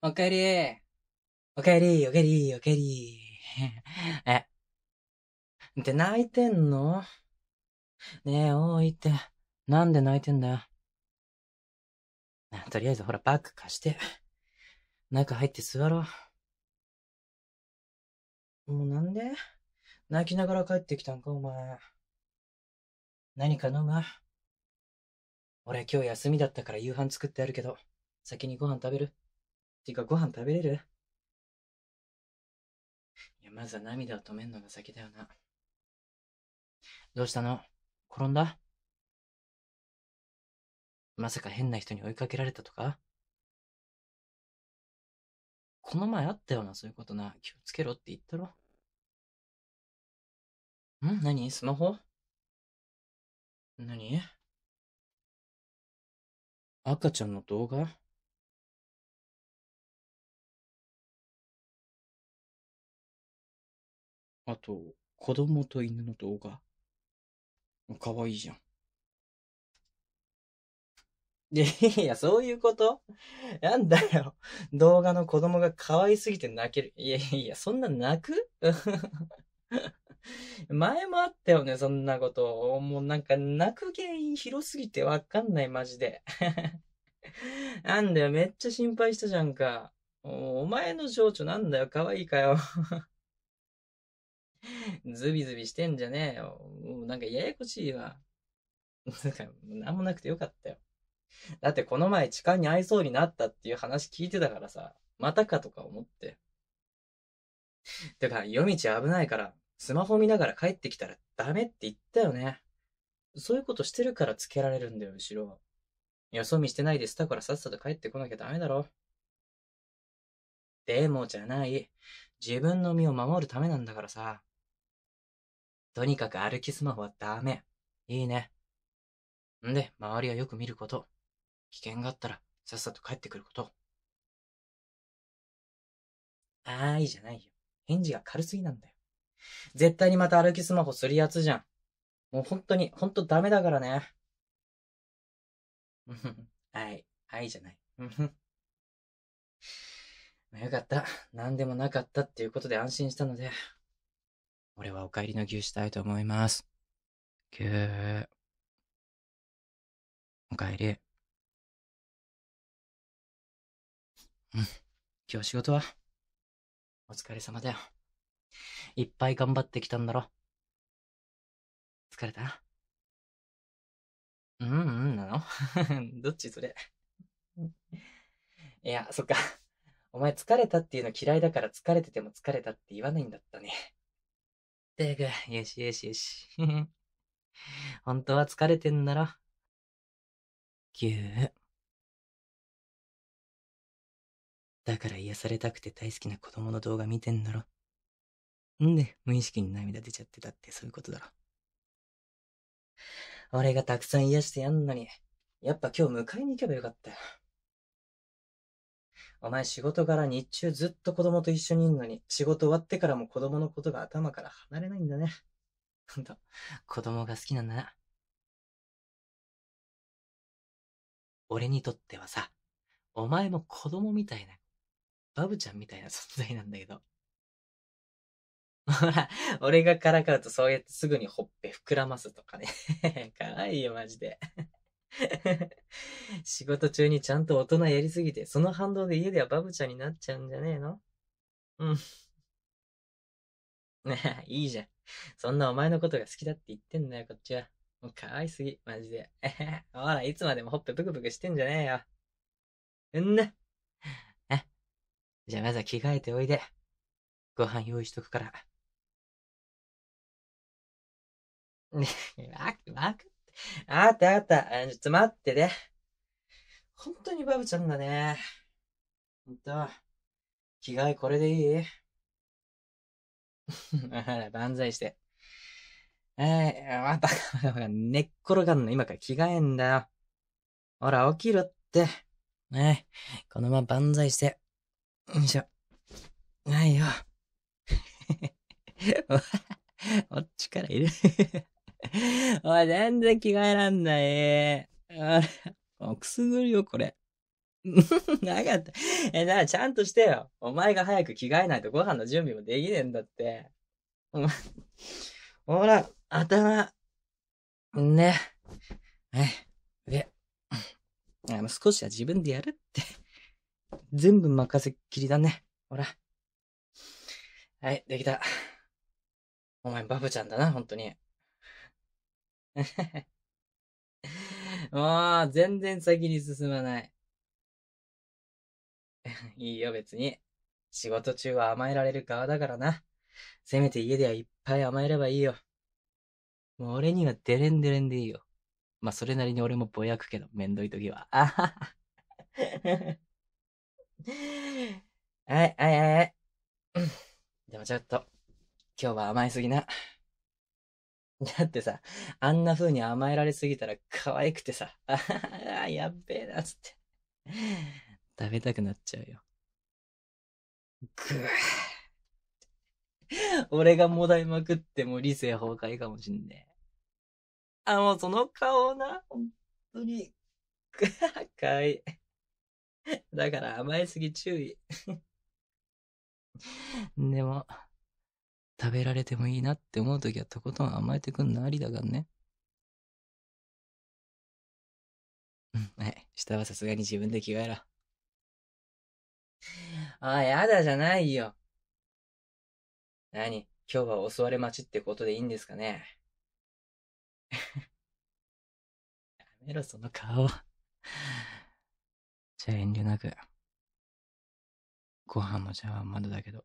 おかえり。おかえり、おかえり、おかえり。え。って泣いてんのねえ、おいって。なんで泣いてんだよ。とりあえずほら、バッグ貸して。中入って座ろう。もうなんで泣きながら帰ってきたんか、お前。何か飲む俺今日休みだったから夕飯作ってあるけど、先にご飯食べるてかご飯食べれるいや、まずは涙を止めんのが先だよな。どうしたの転んだまさか変な人に追いかけられたとかこの前あったよな、そういうことな。気をつけろって言ったろ。ん何スマホ何赤ちゃんの動画あと、子供と犬の動画。かわいいじゃん。い やいや、そういうことなんだよ。動画の子供が可愛すぎて泣ける。いやいや、そんな泣く 前もあったよね、そんなこと。もうなんか泣く原因広すぎてわかんない、マジで。なんだよ、めっちゃ心配したじゃんか。お前の情緒なんだよ、可愛いかよ ズビズビしてんじゃねえよ。もうなんかややこしいわ。なんか、なんもなくてよかったよ。だってこの前痴漢に会いそうになったっていう話聞いてたからさ、またかとか思って。てか、夜道危ないから、スマホ見ながら帰ってきたらダメって言ったよね。そういうことしてるからつけられるんだよ、後ろよそ見してないでスタからさっさと帰ってこなきゃダメだろ。でもじゃない。自分の身を守るためなんだからさ。とにかく歩きスマホはダメ。いいね。んで、周りはよく見ること。危険があったら、さっさと帰ってくること。あーいじゃないよ。返事が軽すぎなんだよ。絶対にまた歩きスマホするやつじゃん。もう本当に、本当ダメだからね。うんふん。はい。はいじゃない。うんふん。よかった。何でもなかったっていうことで安心したので、俺はお帰りの牛したいと思います。ぎゅー。お帰り。うん。今日仕事はお疲れ様だよ。いっぱい頑張ってきたんだろ。疲れたうんうんなの どっちそれいや、そっか。お前疲れたっていうの嫌いだから疲れてても疲れたって言わないんだったね。ったく、よしよしよし。本当は疲れてんだろ。ぎゅう。だから癒されたくて大好きな子供の動画見てんだろ。んで、無意識に涙出ちゃってたってそういうことだろ。俺がたくさん癒してやんのに、やっぱ今日迎えに行けばよかったよ。お前仕事柄日中ずっと子供と一緒にいるのに、仕事終わってからも子供のことが頭から離れないんだね。ほんと、子供が好きなんだな。俺にとってはさ、お前も子供みたいな、バブちゃんみたいな存在なんだけど。ほら、俺がからかるとそうやってすぐにほっぺ膨らますとかね。かわいいよ、マジで 仕事中にちゃんと大人やりすぎて、その反動で家ではバブちゃんになっちゃうんじゃねえのうん。ねえ、いいじゃん。そんなお前のことが好きだって言ってんだよ、こっちは。もう可愛すぎ、マジで。ほ ら、いつまでもほっぺぷくぷくしてんじゃねえよ。うんな。え。じゃあまずは着替えておいで。ご飯用意しとくから。ねえ、わ、わかっあったあった。ちょっと待ってね。本当にバブちゃんだね。ほんと、着替えこれでいいあら、万歳して。えー、また、また、寝っ転がんの今から着替えんだよ。ほら、起きろって。ねえ、このまま万歳して。よいしょ。ないよ。おっちからいる おい、全然着替えらんない。あくすぐるよ、これ。なかった。え、ならちゃんとしてよ。お前が早く着替えないとご飯の準備もできねえんだって。お前、ほら、頭、ね。え、で、あう少しは自分でやるって。全部任せっきりだね。ほら。はい、できた。お前、バブちゃんだな、本当に。もう、全然先に進まない。いいよ、別に。仕事中は甘えられる側だからな。せめて家ではいっぱい甘えればいいよ。もう俺にはデレンデレンでいいよ。まあ、それなりに俺もぼやくけど、めんどい時は。あ はは。はい、はい、はい。でもちょっと、今日は甘えすぎな。だってさ、あんな風に甘えられすぎたら可愛くてさ、ああ、やっべえな、つって。食べたくなっちゃうよ。ぐぅ。俺がもだいまくっても理性崩壊かもしんねえ。あ、もうその顔な、本当に、かい。だから甘えすぎ注意。でも、食べられてもいいなって思うときはとことん甘えてくんのありだからね。うん、はい。下はさすがに自分で着替えろ。あ、やだじゃないよ。何今日は襲われ待ちってことでいいんですかね やめろ、その顔。じゃあ遠慮なく。ご飯も茶碗まだだけど。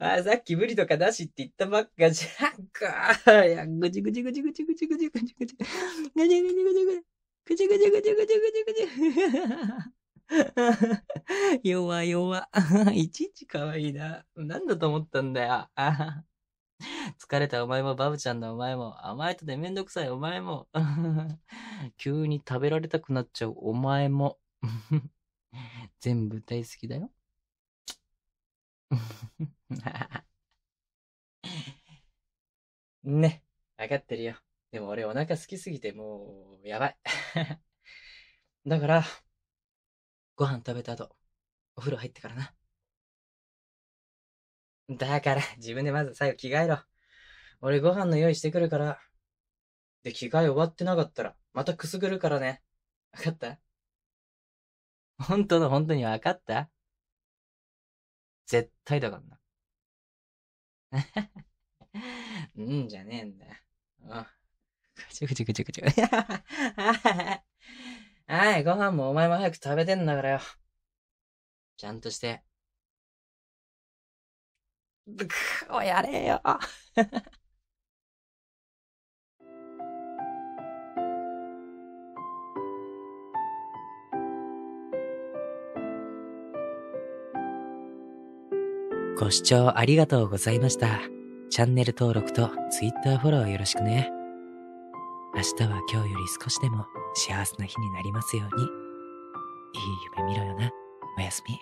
あさっき無理とかなしって言ったばっかじゃんか。いや、ぐちぐちぐちぐちぐちぐちぐちぐち。ぐちぐちぐちぐち。ぐちぐちぐちぐちぐちぐち。弱弱。いちいちちぐいな。なんだと思ったんだよ。疲れたお前もバブちゃんのお前も甘えぐでめんどくさいお前も急に食べられたくなっちゃうお前も全部大好きだよ ね、わかってるよ。でも俺お腹空きすぎてもう、やばい。だから、ご飯食べた後、お風呂入ってからな。だから、自分でまず最後着替えろ。俺ご飯の用意してくるから。で、着替え終わってなかったら、またくすぐるからね。わかった 本当の本当にわかった絶対だからな。うんじゃねえんだよ。ぐちゃぐちゃぐちゃぐちゅ。はい、ご飯もお前も早く食べてんだからよ。ちゃんとして。くっ、やれよ。ご視聴ありがとうございました。チャンネル登録と Twitter フォローよろしくね。明日は今日より少しでも幸せな日になりますように。いい夢見ろよな。おやすみ。